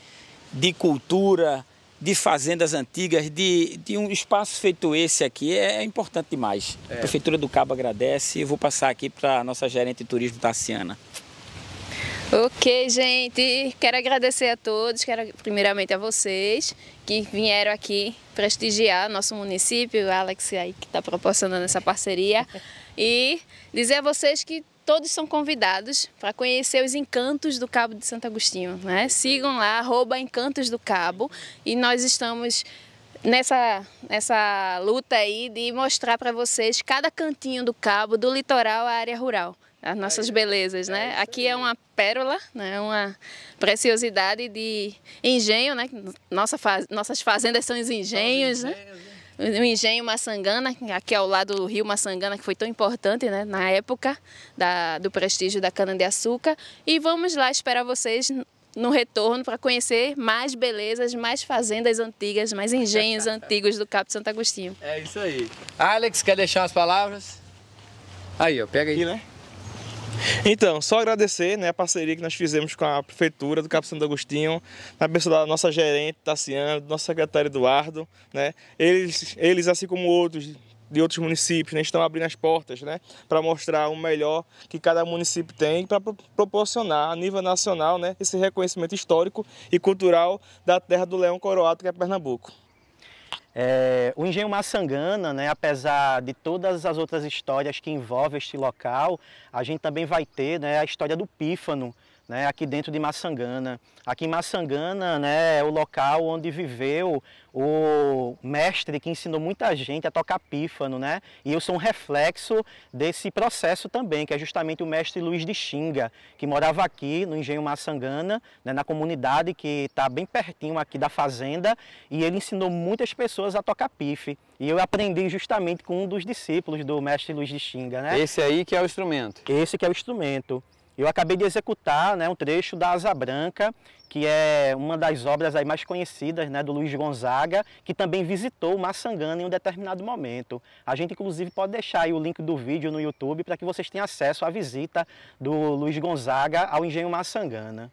de cultura, de fazendas antigas, de, de um espaço feito esse aqui, é, importante demais. É. A Prefeitura do Cabo agradece e vou passar aqui para a nossa gerente de turismo, Tassiana. Ok, gente, quero agradecer a todos, quero primeiramente a vocês que vieram aqui prestigiar nosso município, o Alex aí que está proporcionando essa parceria, *laughs* e dizer a vocês que todos são convidados para conhecer os encantos do Cabo de Santo Agostinho, né? Sigam lá, arroba Encantos do Cabo, e nós estamos nessa, nessa luta aí de mostrar para vocês cada cantinho do cabo, do litoral à área rural as é nossas belezas, né? É aqui é uma pérola, né? Uma preciosidade de engenho, né? Nossa faz... nossas fazendas são os engenhos, né? O engenho Maçangana, aqui ao lado do rio Maçangana, que foi tão importante né, na época da, do prestígio da cana-de-açúcar. E vamos lá esperar vocês no retorno para conhecer mais belezas, mais fazendas antigas, mais engenhos *laughs* antigos do Capo Santo Agostinho. É isso aí. Alex, quer deixar umas palavras? Aí, ó, pega aí. Aqui, né? Então, só agradecer né, a parceria que nós fizemos com a Prefeitura do Capo Santo Agostinho, na pessoa da nossa gerente, Tassiana, do nosso secretário Eduardo. Né? Eles, eles, assim como outros de outros municípios, né, estão abrindo as portas né, para mostrar o melhor que cada município tem para proporcionar a nível nacional né, esse reconhecimento histórico e cultural da terra do Leão Coroado, que é Pernambuco. É, o Engenho Maçangana, né, apesar de todas as outras histórias que envolvem este local, a gente também vai ter né, a história do pífano, né, aqui dentro de Maçangana. Aqui em Maçangana né, é o local onde viveu o mestre que ensinou muita gente a tocar pífano, né? E eu sou um reflexo desse processo também, que é justamente o mestre Luiz de Xinga, que morava aqui no Engenho Maçangana, né, na comunidade que está bem pertinho aqui da fazenda, e ele ensinou muitas pessoas a tocar pife. E eu aprendi justamente com um dos discípulos do mestre Luiz de Xinga, né? Esse aí que é o instrumento. Esse que é o instrumento. Eu acabei de executar né, um trecho da Asa Branca, que é uma das obras aí mais conhecidas né, do Luiz Gonzaga, que também visitou Massangana em um determinado momento. A gente, inclusive, pode deixar o link do vídeo no YouTube para que vocês tenham acesso à visita do Luiz Gonzaga ao Engenho Massangana.